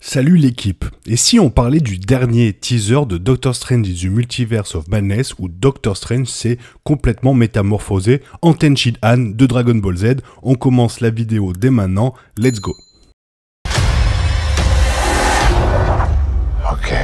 Salut l'équipe. Et si on parlait du dernier teaser de Doctor Strange is the Multiverse of Madness où Doctor Strange s'est complètement métamorphosé en Tenchi Han de Dragon Ball Z On commence la vidéo dès maintenant. Let's go. Ok...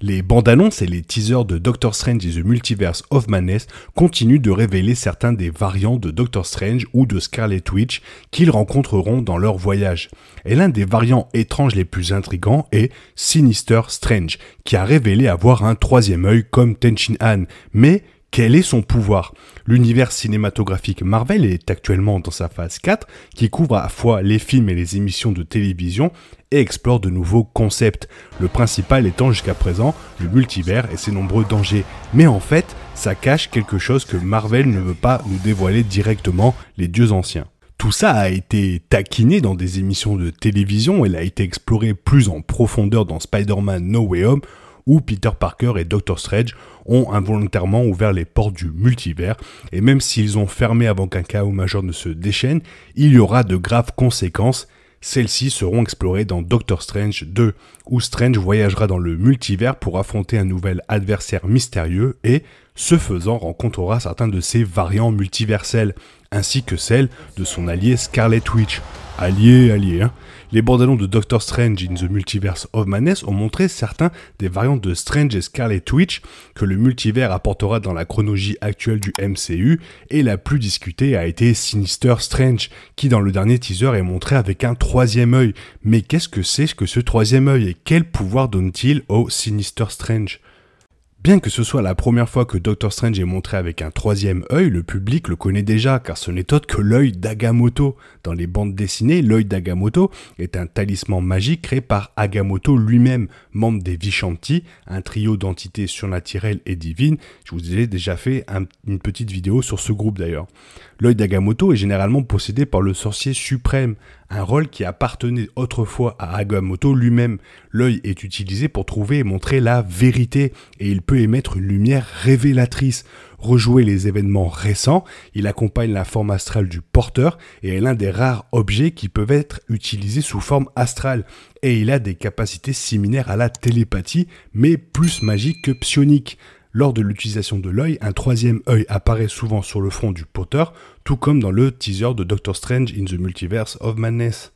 Les bandes annonces et les teasers de Doctor Strange et the Multiverse of Madness continuent de révéler certains des variants de Doctor Strange ou de Scarlet Witch qu'ils rencontreront dans leur voyage. Et l'un des variants étranges les plus intrigants est Sinister Strange, qui a révélé avoir un troisième œil comme Tenchin Han, mais quel est son pouvoir L'univers cinématographique Marvel est actuellement dans sa phase 4, qui couvre à la fois les films et les émissions de télévision et explore de nouveaux concepts, le principal étant jusqu'à présent le multivers et ses nombreux dangers. Mais en fait, ça cache quelque chose que Marvel ne veut pas nous dévoiler directement, les dieux anciens. Tout ça a été taquiné dans des émissions de télévision, elle a été explorée plus en profondeur dans Spider-Man No Way Home, où Peter Parker et Doctor Strange ont involontairement ouvert les portes du multivers, et même s'ils ont fermé avant qu'un chaos majeur ne se déchaîne, il y aura de graves conséquences. Celles-ci seront explorées dans Doctor Strange 2, où Strange voyagera dans le multivers pour affronter un nouvel adversaire mystérieux et, ce faisant, rencontrera certains de ses variants multiversels, ainsi que celle de son allié Scarlet Witch. Allié, allié, hein les annonces de Doctor Strange in the Multiverse of Madness ont montré certains des variantes de Strange et Scarlet Witch que le multivers apportera dans la chronologie actuelle du MCU, et la plus discutée a été Sinister Strange, qui dans le dernier teaser est montré avec un troisième œil. Mais qu'est-ce que c'est que ce troisième œil et quel pouvoir donne-t-il au Sinister Strange Bien que ce soit la première fois que Doctor Strange est montré avec un troisième œil, le public le connaît déjà, car ce n'est autre que l'œil d'Agamotto. Dans les bandes dessinées, l'œil d'Agamotto est un talisman magique créé par Agamotto lui-même, membre des Vishanti, un trio d'entités surnaturelles et divines. Je vous ai déjà fait une petite vidéo sur ce groupe d'ailleurs. L'œil d'Agamotto est généralement possédé par le sorcier suprême, un rôle qui appartenait autrefois à Agamotto lui-même. L'œil est utilisé pour trouver et montrer la vérité, et il peut émettre une lumière révélatrice. Rejouer les événements récents, il accompagne la forme astrale du porteur et est l'un des rares objets qui peuvent être utilisés sous forme astrale. Et il a des capacités similaires à la télépathie, mais plus magique que psionique. Lors de l'utilisation de l'œil, un troisième œil apparaît souvent sur le front du porteur, tout comme dans le teaser de Doctor Strange in the Multiverse of Madness.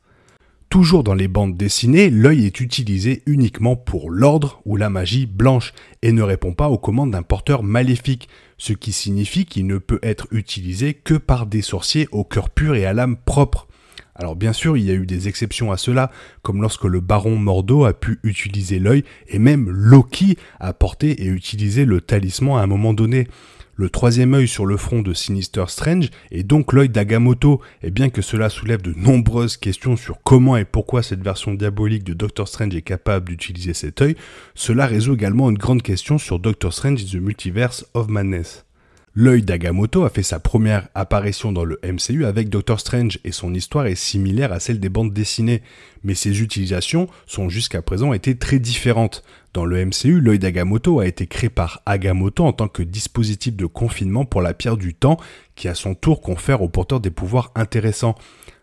Toujours dans les bandes dessinées, l'œil est utilisé uniquement pour l'ordre ou la magie blanche et ne répond pas aux commandes d'un porteur maléfique, ce qui signifie qu'il ne peut être utilisé que par des sorciers au cœur pur et à l'âme propre. Alors bien sûr, il y a eu des exceptions à cela, comme lorsque le baron Mordeau a pu utiliser l'œil et même Loki a porté et utilisé le talisman à un moment donné. Le troisième œil sur le front de Sinister Strange est donc l'œil d'Agamoto, et bien que cela soulève de nombreuses questions sur comment et pourquoi cette version diabolique de Doctor Strange est capable d'utiliser cet œil, cela résout également une grande question sur Doctor Strange the Multiverse of Madness. L'œil d'Agamotto a fait sa première apparition dans le MCU avec Doctor Strange et son histoire est similaire à celle des bandes dessinées, mais ses utilisations sont jusqu'à présent été très différentes. Dans le MCU, l'œil d'Agamotto a été créé par Agamotto en tant que dispositif de confinement pour la pierre du temps qui à son tour confère aux porteurs des pouvoirs intéressants.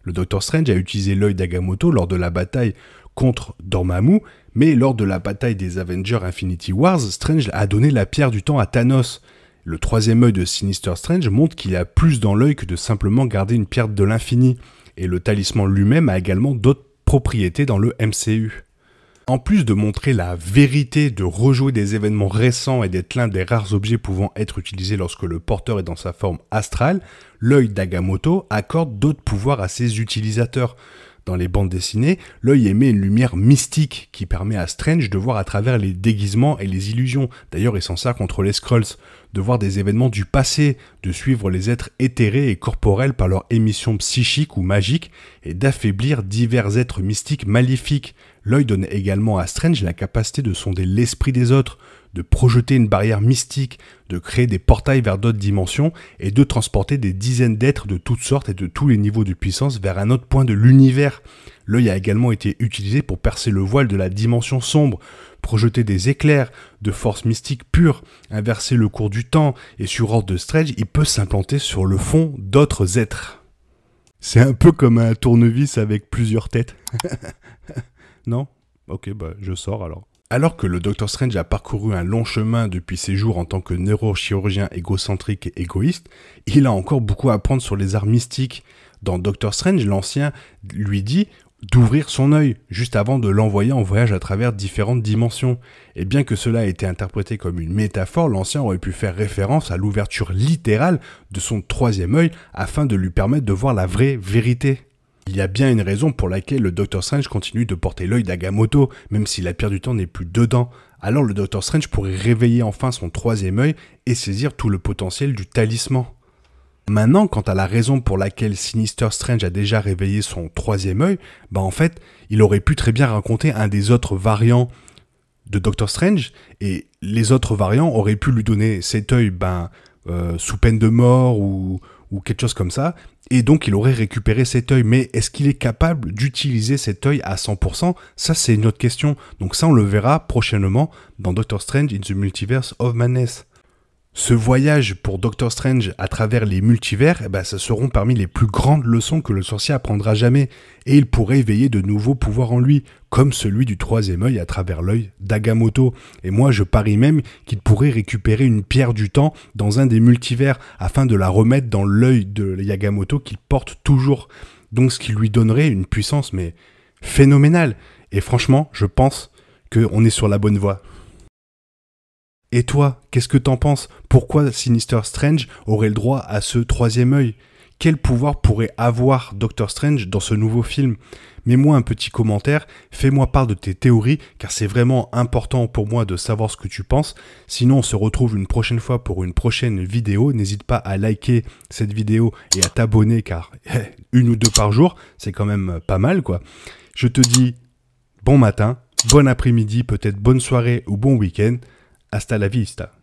Le Doctor Strange a utilisé l'œil d'Agamotto lors de la bataille contre Dormammu, mais lors de la bataille des Avengers Infinity Wars, Strange a donné la pierre du temps à Thanos. Le troisième œil de Sinister Strange montre qu'il a plus dans l'œil que de simplement garder une pierre de l'infini, et le talisman lui-même a également d'autres propriétés dans le MCU. En plus de montrer la vérité, de rejouer des événements récents et d'être l'un des rares objets pouvant être utilisés lorsque le porteur est dans sa forme astrale, l'œil d'Agamoto accorde d'autres pouvoirs à ses utilisateurs dans les bandes dessinées, l'œil émet une lumière mystique qui permet à Strange de voir à travers les déguisements et les illusions. D'ailleurs, il s'en ça contre les Skrulls, de voir des événements du passé, de suivre les êtres éthérés et corporels par leur émission psychique ou magique, et d'affaiblir divers êtres mystiques maléfiques. L'œil donne également à Strange la capacité de sonder l'esprit des autres, de projeter une barrière mystique, de créer des portails vers d'autres dimensions et de transporter des dizaines d'êtres de toutes sortes et de tous les niveaux de puissance vers un autre point de l'univers. L'œil a également été utilisé pour percer le voile de la dimension sombre, projeter des éclairs de force mystique pure, inverser le cours du temps et sur ordre de Strange, il peut s'implanter sur le fond d'autres êtres. C'est un peu comme un tournevis avec plusieurs têtes. non Ok, bah je sors alors. Alors que le Docteur Strange a parcouru un long chemin depuis ses jours en tant que neurochirurgien égocentrique et égoïste, il a encore beaucoup à apprendre sur les arts mystiques. Dans Doctor Strange, l'ancien lui dit d'ouvrir son œil juste avant de l'envoyer en voyage à travers différentes dimensions. Et bien que cela ait été interprété comme une métaphore, l'ancien aurait pu faire référence à l'ouverture littérale de son troisième œil afin de lui permettre de voir la vraie vérité. Il y a bien une raison pour laquelle le Docteur Strange continue de porter l'œil d'Agamoto, même si la pierre du temps n'est plus dedans. Alors le Docteur Strange pourrait réveiller enfin son troisième œil et saisir tout le potentiel du talisman. Maintenant, quant à la raison pour laquelle Sinister Strange a déjà réveillé son troisième œil, bah en fait, il aurait pu très bien raconter un des autres variants de Doctor Strange, et les autres variants auraient pu lui donner cet œil ben, euh, sous peine de mort ou, ou quelque chose comme ça, et donc il aurait récupéré cet œil. Mais est-ce qu'il est capable d'utiliser cet œil à 100% Ça, c'est une autre question. Donc ça, on le verra prochainement dans Doctor Strange in the Multiverse of Madness. Ce voyage pour Doctor Strange à travers les multivers, eh ben, ça seront parmi les plus grandes leçons que le sorcier apprendra jamais, et il pourrait éveiller de nouveaux pouvoirs en lui, comme celui du troisième œil à travers l'œil d'Agamoto. Et moi, je parie même qu'il pourrait récupérer une pierre du temps dans un des multivers, afin de la remettre dans l'œil de Yagamoto qu'il porte toujours. Donc ce qui lui donnerait une puissance, mais phénoménale. Et franchement, je pense qu'on est sur la bonne voie. Et toi, qu'est-ce que t'en penses Pourquoi Sinister Strange aurait le droit à ce troisième œil Quel pouvoir pourrait avoir Doctor Strange dans ce nouveau film Mets-moi un petit commentaire, fais-moi part de tes théories, car c'est vraiment important pour moi de savoir ce que tu penses. Sinon, on se retrouve une prochaine fois pour une prochaine vidéo. N'hésite pas à liker cette vidéo et à t'abonner, car une ou deux par jour, c'est quand même pas mal, quoi. Je te dis bon matin, bon après-midi, peut-être bonne soirée ou bon week-end. Hasta la vista.